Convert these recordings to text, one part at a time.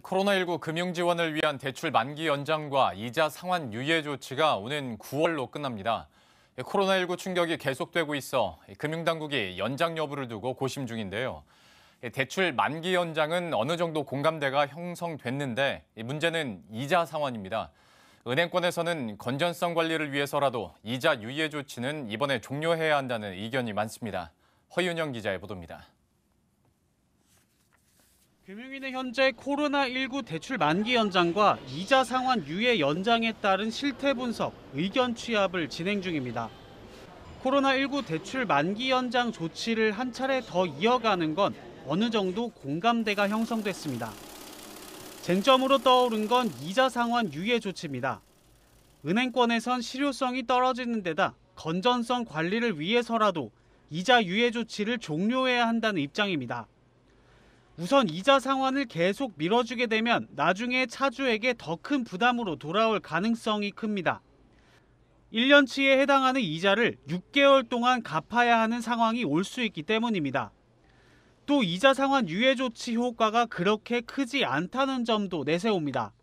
코로나19 금융 지원을 위한 대출 만기 연장과 이자 상환 유예 조치가 오는 9월로 끝납니다. 코로나19 충격이 계속되고 있어 금융당국이 연장 여부를 두고 고심 중인데요. 대출 만기 연장은 어느 정도 공감대가 형성됐는데 문제는 이자 상환입니다. 은행권에서는 건전성 관리를 위해서라도 이자 유예 조치는 이번에 종료해야 한다는 의견이 많습니다. 허윤영 기자의 보도입니다. 금융위는 현재 코로나19 대출 만기 연장과 이자 상환 유예 연장에 따른 실태 분석, 의견 취합을 진행 중입니다. 코로나19 대출 만기 연장 조치를 한 차례 더 이어가는 건 어느 정도 공감대가 형성됐습니다. 쟁점으로 떠오른 건 이자 상환 유예 조치입니다. 은행권에선 실효성이 떨어지는 데다 건전성 관리를 위해서라도 이자 유예 조치를 종료해야 한다는 입장입니다. 우선 이자 상환을 계속 밀어주게 되면 나중에 차주에게 더 큰 부담으로 돌아올 가능성이 큽니다. 1년치에 해당하는 이자를 6개월 동안 갚아야 하는 상황이 올 수 있기 때문입니다. 또 이자 상환 유예 조치 효과가 그렇게 크지 않다는 점도 내세웁니다.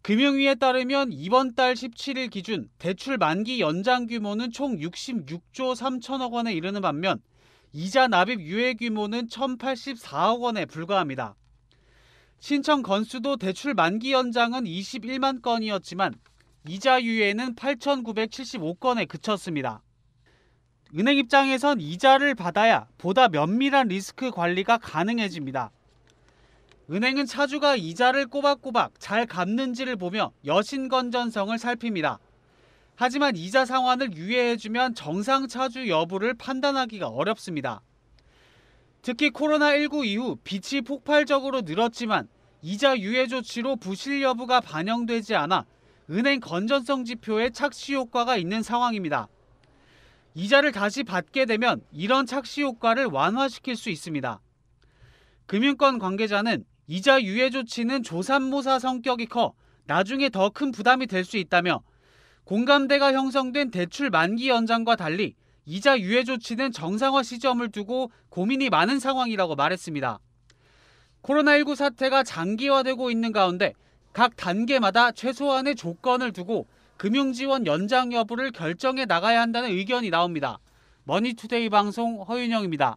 금융위에 따르면 이번 달 17일 기준 대출 만기 연장 규모는 총 66조 3천억 원에 이르는 반면 이자 납입 유예 규모는 1,084억 원에 불과합니다. 신청 건수도 대출 만기 연장은 21만 건이었지만 이자 유예는 8,975건에 그쳤습니다. 은행 입장에선 이자를 받아야 보다 면밀한 리스크 관리가 가능해집니다. 은행은 차주가 이자를 꼬박꼬박 잘 갚는지를 보며 여신건전성을 살핍니다. 하지만 이자 상환을 유예해주면 정상 차주 여부를 판단하기가 어렵습니다. 특히 코로나19 이후 빛이 폭발적으로 늘었지만 이자 유예 조치로 부실 여부가 반영되지 않아 은행 건전성 지표에 착시 효과가 있는 상황입니다. 이자를 다시 받게 되면 이런 착시 효과를 완화시킬 수 있습니다. 금융권 관계자는 이자 유예 조치는 조산모사 성격이 커 나중에 더 큰 부담이 될 수 있다며 공감대가 형성된 대출 만기 연장과 달리 이자 유예 조치는 정상화 시점을 두고 고민이 많은 상황이라고 말했습니다. 코로나19 사태가 장기화되고 있는 가운데 각 단계마다 최소한의 조건을 두고 금융지원 연장 여부를 결정해 나가야 한다는 의견이 나옵니다. 머니투데이 방송 허윤영입니다.